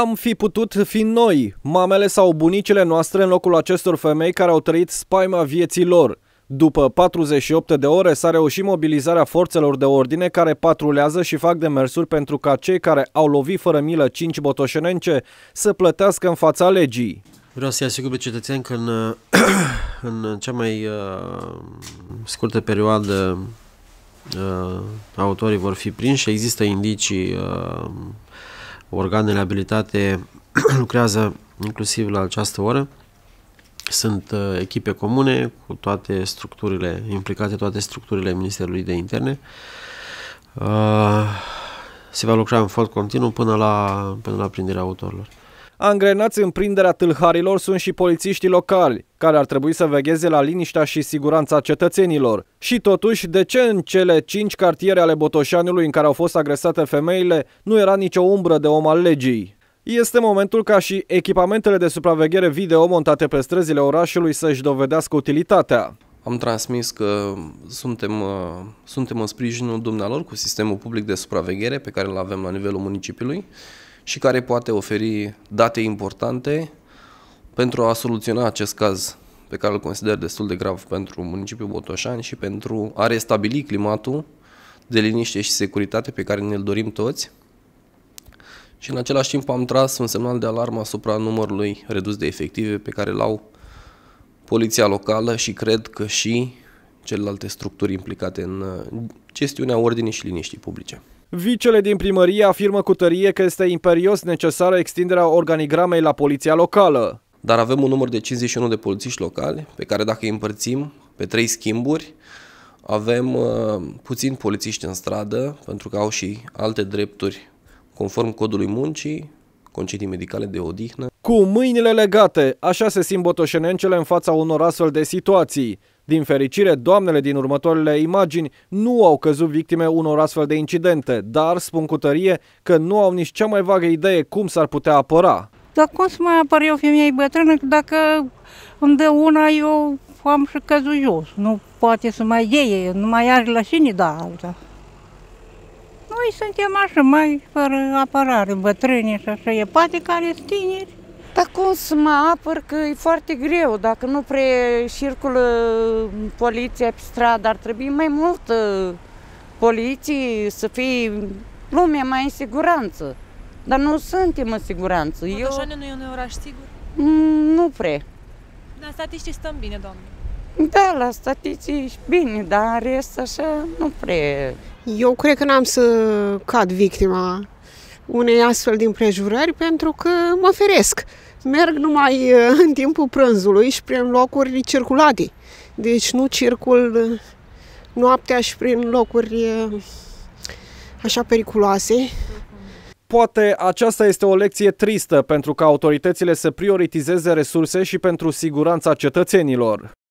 am fi putut fi noi, mamele sau bunicile noastre în locul acestor femei care au trăit spaima vieții lor. După 48 de ore s-a reușit mobilizarea forțelor de ordine care patrulează și fac demersuri pentru ca cei care au lovit fără milă 5 botoșenence să plătească în fața legii. Vreau să-i asigur pe cetățeni că în, în cea mai uh, scurtă perioadă uh, autorii vor fi prinși. Există indicii uh, organele abilitate lucrează inclusiv la această oră. Sunt uh, echipe comune cu toate structurile, implicate toate structurile Ministerului de Interne. Uh, se va lucra în fond continuu până la, până la prinderea autorilor. Angrenați în prinderea tâlharilor sunt și polițiștii locali, care ar trebui să vegheze la liniștea și siguranța cetățenilor. Și totuși, de ce în cele cinci cartiere ale Botoșanului în care au fost agresate femeile nu era nicio umbră de om al legii? Este momentul ca și echipamentele de supraveghere video montate pe străzile orașului să-și dovedească utilitatea. Am transmis că suntem, uh, suntem în sprijinul dumnealor cu sistemul public de supraveghere pe care îl avem la nivelul municipiului și care poate oferi date importante pentru a soluționa acest caz pe care îl consider destul de grav pentru municipiul Botoșani și pentru a restabili climatul de liniște și securitate pe care ne-l dorim toți. Și în același timp am tras un semnal de alarmă asupra numărului redus de efective pe care l-au poliția locală și cred că și celelalte structuri implicate în uh, gestiunea ordinii și liniștii publice. Vicele din primărie afirmă cu tărie că este imperios necesară extinderea organigramei la poliția locală. Dar avem un număr de 51 de polițiști locali, pe care dacă îi împărțim pe trei schimburi, avem uh, puțin polițiști în stradă, pentru că au și alte drepturi conform codului muncii, concedii medicale de odihnă. Cu mâinile legate, așa se simt botoșenencele în fața unor astfel de situații. Din fericire, doamnele din următoarele imagini nu au căzut victime unor astfel de incidente, dar spun cu tărie că nu au nici cea mai vagă idee cum s-ar putea apăra. Dar cum să mai apăr eu, femeie bătrână, dacă îmi dă una, eu am și căzut jos. Nu poate să mai ieie, nu mai are la cine da alta. Noi suntem așa, mai fără apărare, bătrâni și așa, e poate care tineri dar cum să mă apăr că e foarte greu, dacă nu pre circulă poliția pe stradă, ar trebui mai mult poliții să fie lumea mai în siguranță. Dar nu suntem în siguranță. nu Eu... nu e un oraș sigur? Mm, nu pre. La statistici stăm bine, doamne. Da, la statistici bine, dar în rest așa nu pre. Eu cred că n-am să cad victima unei astfel de împrejurări pentru că mă feresc. Merg numai uh, în timpul prânzului și prin locuri circulate. Deci nu circul uh, noaptea și prin locuri uh, așa periculoase. Poate aceasta este o lecție tristă pentru ca autoritățile să prioritizeze resurse și pentru siguranța cetățenilor.